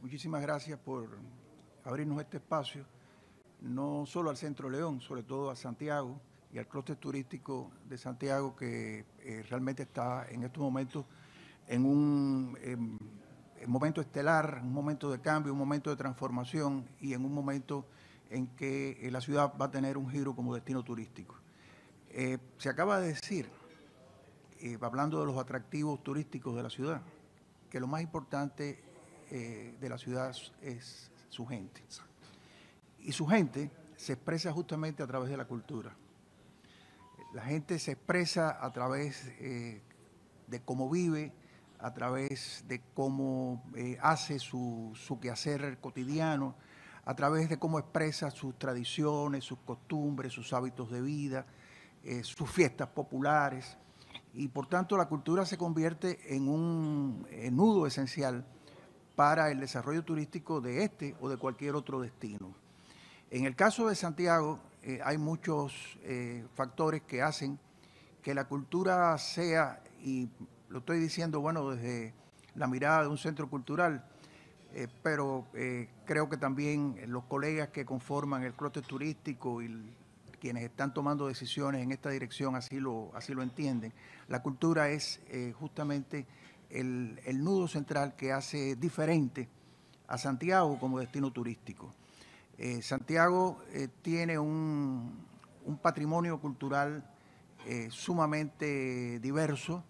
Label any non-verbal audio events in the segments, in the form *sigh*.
Muchísimas gracias por abrirnos este espacio, no solo al Centro León, sobre todo a Santiago y al clúster turístico de Santiago, que eh, realmente está en estos momentos en un em, momento estelar, un momento de cambio, un momento de transformación y en un momento en que eh, la ciudad va a tener un giro como destino turístico. Eh, se acaba de decir, hablando de los atractivos turísticos de la ciudad, que lo más importante eh, de la ciudad es su gente. Y su gente se expresa justamente a través de la cultura. La gente se expresa a través eh, de cómo vive, a través de cómo eh, hace su, su quehacer cotidiano, a través de cómo expresa sus tradiciones, sus costumbres, sus hábitos de vida, sus fiestas populares. Y por tanto la cultura se convierte en un nudo esencial para el desarrollo turístico de este o de cualquier otro destino. En el caso de Santiago eh, hay muchos eh, factores que hacen que la cultura sea, y lo estoy diciendo, bueno, desde la mirada de un centro cultural, eh, pero creo que también los colegas que conforman el clote turístico y quienes están tomando decisiones en esta dirección así lo, así lo entienden. La cultura es justamente el, nudo central que hace diferente a Santiago como destino turístico. Eh, Santiago eh, tiene un, patrimonio cultural eh, sumamente diverso,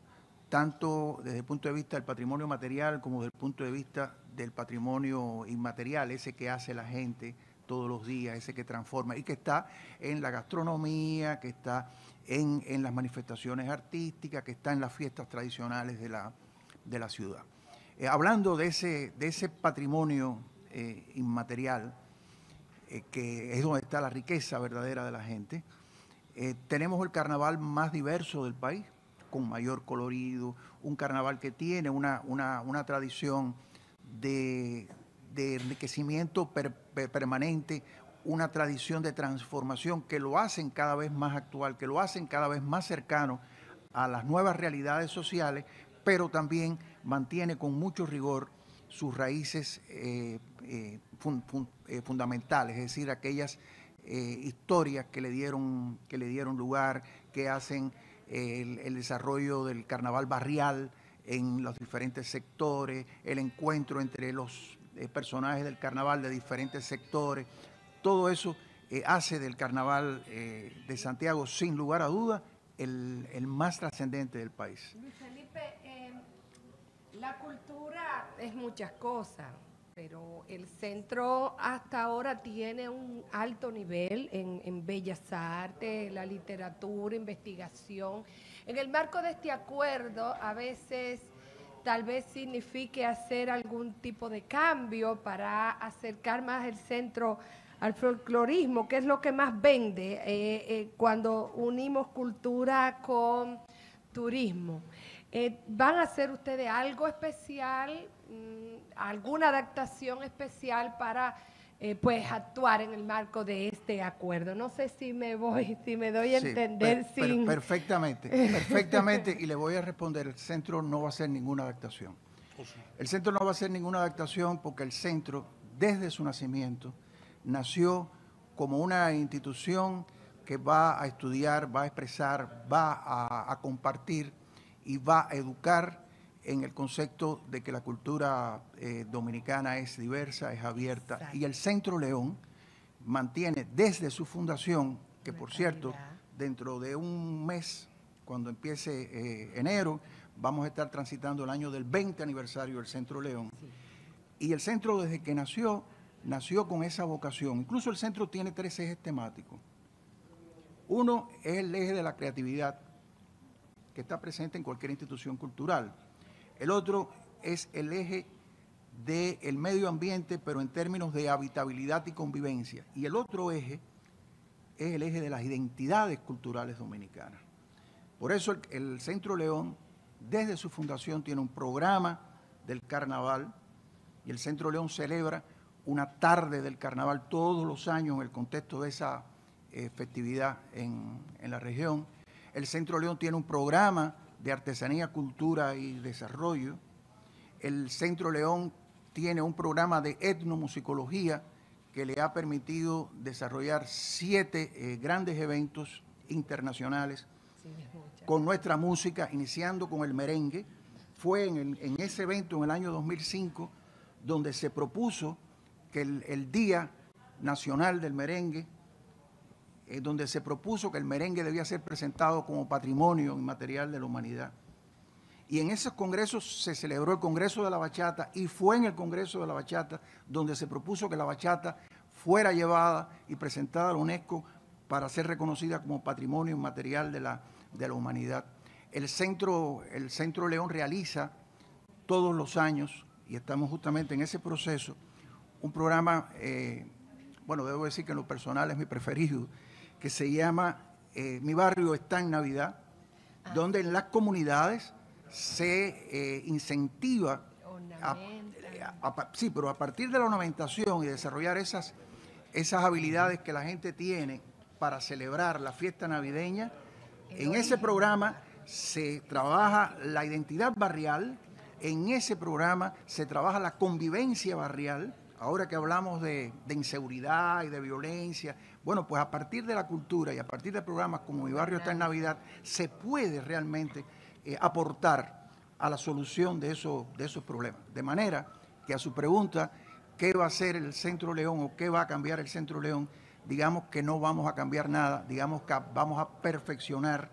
tanto desde el punto de vista del patrimonio material como desde el punto de vista del patrimonio inmaterial, ese que hace la gente todos los días, ese que transforma y que está en la gastronomía, que está en, en las manifestaciones artísticas, que está en las fiestas tradicionales de la, de la ciudad. Eh, hablando de ese, de ese patrimonio eh, inmaterial, eh, que es donde está la riqueza verdadera de la gente, tenemos el carnaval más diverso del país, con mayor colorido, un carnaval que tiene una, tradición de, enriquecimiento permanente, una tradición de transformación que lo hacen cada vez más actual, que lo hacen cada vez más cercano a las nuevas realidades sociales, pero también mantiene con mucho rigor sus raíces eh, eh, eh, fundamentales, es decir, aquellas historias que le, dieron, que le dieron lugar, que hacen el, desarrollo del carnaval barrial en los diferentes sectores, el encuentro entre los personajes del carnaval de diferentes sectores, todo eso hace del carnaval de Santiago, sin lugar a duda, el, el más trascendente del país. La cultura es muchas cosas, pero el centro hasta ahora tiene un alto nivel en, bellas artes, la literatura, investigación. En el marco de este acuerdo, a veces tal vez signifique hacer algún tipo de cambio para acercar más el centro al folclorismo, que es lo que más vende eh, eh, cuando unimos cultura con turismo. Eh, ¿Van a hacer ustedes algo especial, mm, alguna adaptación especial para eh, pues actuar en el marco de este acuerdo? No sé si me voy, *laughs* si me doy a entender sin... *laughs* perfectamente, perfectamente. y le voy a responder, el centro no va a hacer ninguna adaptación. Pues el centro no va a hacer ninguna adaptación porque el centro, desde su nacimiento, nació como una institución que va a estudiar, va a expresar, va a compartir y va a educar en el concepto de que la cultura eh, dominicana es diversa, es abierta. Y el Centro León mantiene desde su fundación, que por cierto, dentro de un mes, cuando empiece eh, enero, vamos a estar transitando el año del 20 aniversario del Centro León. Y el centro desde que nació, nació con esa vocación. Incluso el centro tiene tres ejes temáticos. Uno es el eje de la creatividad, que está presente en cualquier institución cultural. El otro es el eje del medio ambiente, pero en términos de habitabilidad y convivencia. Y el otro eje es el eje de las identidades culturales dominicanas. Por eso el, Centro León, desde su fundación, tiene un programa del carnaval y el Centro León celebra una tarde del carnaval todos los años en el contexto de esa eh, festividad en la región. El Centro León tiene un programa de artesanía, cultura y desarrollo. El Centro León tiene un programa de etnomusicología que le ha permitido desarrollar siete eh, grandes eventos internacionales con nuestra música, iniciando con el merengue. Fue en, ese evento en el año 2005 donde se propuso que el Día Nacional del Merengue eh, donde se propuso que el merengue debía ser presentado como patrimonio inmaterial de la humanidad. Y en esos congresos se celebró el Congreso de la Bachata y fue en el Congreso de la Bachata donde se propuso que la bachata fuera llevada y presentada a la UNESCO para ser reconocida como patrimonio inmaterial de la, de la humanidad. El centro, el centro León realiza todos los años, y estamos justamente en ese proceso, un programa, eh, bueno, debo decir que en lo personal es mi preferido, que se llama eh, Mi barrio está en Navidad, ah. donde en las comunidades se eh, incentiva, sí, pero a partir de la ornamentación y desarrollar esas, esas habilidades que la gente tiene para celebrar la fiesta navideña, en ese programa se trabaja la identidad barrial, en ese programa se trabaja la convivencia barrial, ahora que hablamos de, de inseguridad y de violencia, bueno, pues a partir de la cultura y a partir de programas como Mi Barrio está en Navidad, se puede realmente eh, aportar a la solución de, de esos problemas. De manera que a su pregunta, ¿qué va a hacer el Centro León o qué va a cambiar el Centro León? Digamos que no vamos a cambiar nada, digamos que vamos a perfeccionar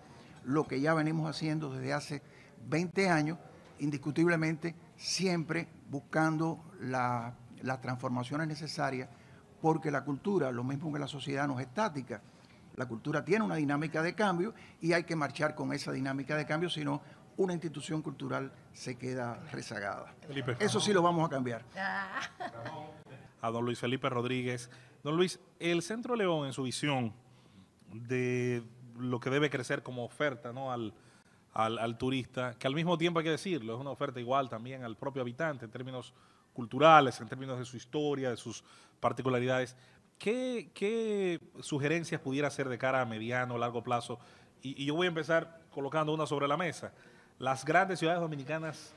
lo que ya venimos haciendo desde hace 20 años, indiscutiblemente siempre buscando las transformaciones necesarias porque la cultura, lo mismo que la sociedad, no es estática. La cultura tiene una dinámica de cambio y hay que marchar con esa dinámica de cambio, si no, una institución cultural se queda rezagada. Eso sí lo vamos a cambiar. A don Luis Felipe Rodríguez. Don Luis, el Centro León en su visión de lo que debe crecer como oferta al, al turista, que al mismo tiempo hay que decirlo, es una oferta igual también al propio habitante en términos culturales, en términos de su historia, de sus particularidades. ¿Qué, sugerencias pudiera hacer de cara a mediano largo plazo? Y, yo voy a empezar colocando una sobre la mesa. Las grandes ciudades dominicanas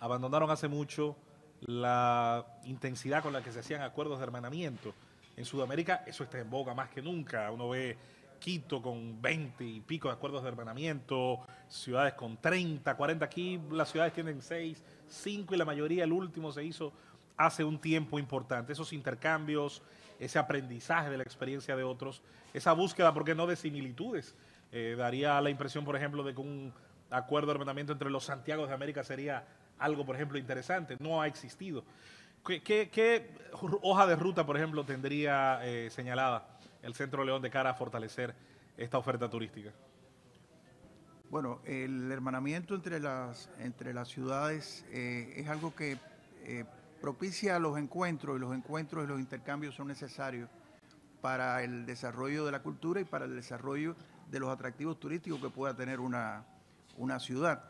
abandonaron hace mucho la intensidad con la que se hacían acuerdos de hermanamiento. En Sudamérica eso está en boga más que nunca. Uno ve Quito con veinte y pico de acuerdos de hermanamiento, ciudades con 30, 40. Aquí las ciudades tienen 6, 5 y la mayoría, el último se hizo hace un tiempo importante. Esos intercambios, ese aprendizaje de la experiencia de otros, esa búsqueda, ¿por qué no?, de similitudes. Eh, daría la impresión, por ejemplo, de que un acuerdo de armamento entre los Santiago de América sería algo, por ejemplo, interesante. No ha existido. ¿Qué, hoja de ruta, por ejemplo, tendría eh, señalada el Centro León de cara a fortalecer esta oferta turística? Bueno, el hermanamiento entre las, entre las ciudades eh, es algo que eh, propicia los encuentros y los encuentros y los intercambios son necesarios para el desarrollo de la cultura y para el desarrollo de los atractivos turísticos que pueda tener una, una ciudad.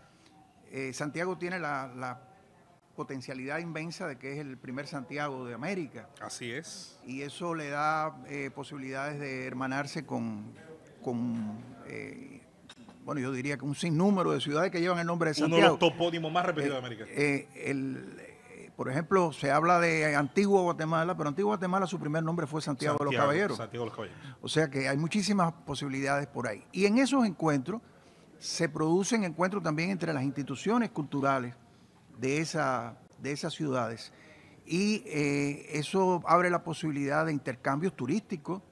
Eh, Santiago tiene la, potencialidad inmensa de que es el primer Santiago de América. Así es. Y eso le da posibilidades de hermanarse con, con bueno, yo diría que un sinnúmero de ciudades que llevan el nombre de Santiago. Uno de los topónimos más eh, repetidos de América. Eh, eh, por ejemplo, se habla de Antigua Guatemala, pero Antigua Guatemala su primer nombre fue Santiago, de los Caballeros. Santiago de los Caballeros. O sea que hay muchísimas posibilidades por ahí. Y en esos encuentros se producen encuentros también entre las instituciones culturales de esas ciudades. Y eso abre la posibilidad de intercambios turísticos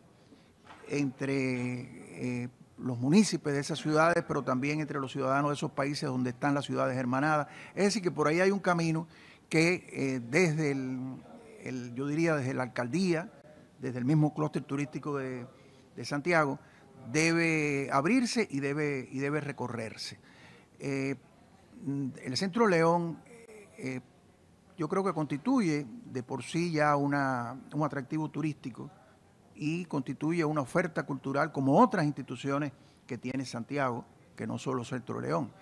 entre los municipios de esas ciudades, pero también entre los ciudadanos de esos países donde están las ciudades hermanadas. Es decir, que por ahí hay un camino que eh, desde el, yo diría, desde la alcaldía, desde el mismo clúster turístico de, Santiago, debe abrirse y debe, y debe recorrerse. Eh, el Centro León eh, yo creo que constituye de por sí ya una, un atractivo turístico y constituye una oferta cultural como otras instituciones que tiene Santiago, que no solo Centro León.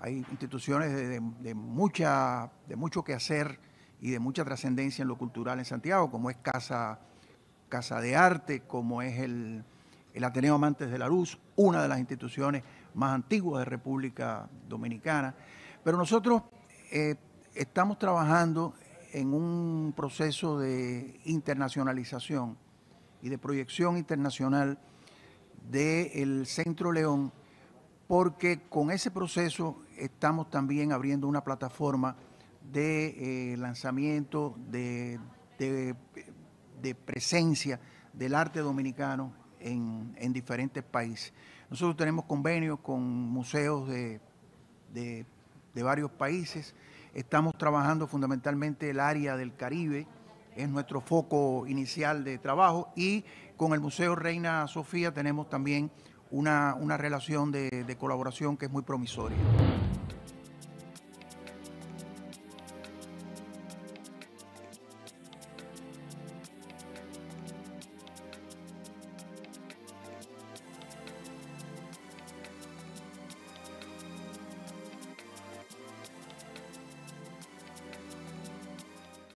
Hay instituciones de, mucha, de mucho que hacer y de mucha trascendencia en lo cultural en Santiago, como es Casa, Casa de Arte, como es el, Ateneo Amantes de la Luz, una de las instituciones más antiguas de República Dominicana. Pero nosotros eh, estamos trabajando en un proceso de internacionalización y de proyección internacional del Centro León, porque con ese proceso estamos también abriendo una plataforma de eh, lanzamiento, de, presencia del arte dominicano en, diferentes países. Nosotros tenemos convenios con museos de, de varios países, estamos trabajando fundamentalmente el área del Caribe, es nuestro foco inicial de trabajo y con el Museo Reina Sofía tenemos también una, una relación de, de colaboración que es muy promisoria.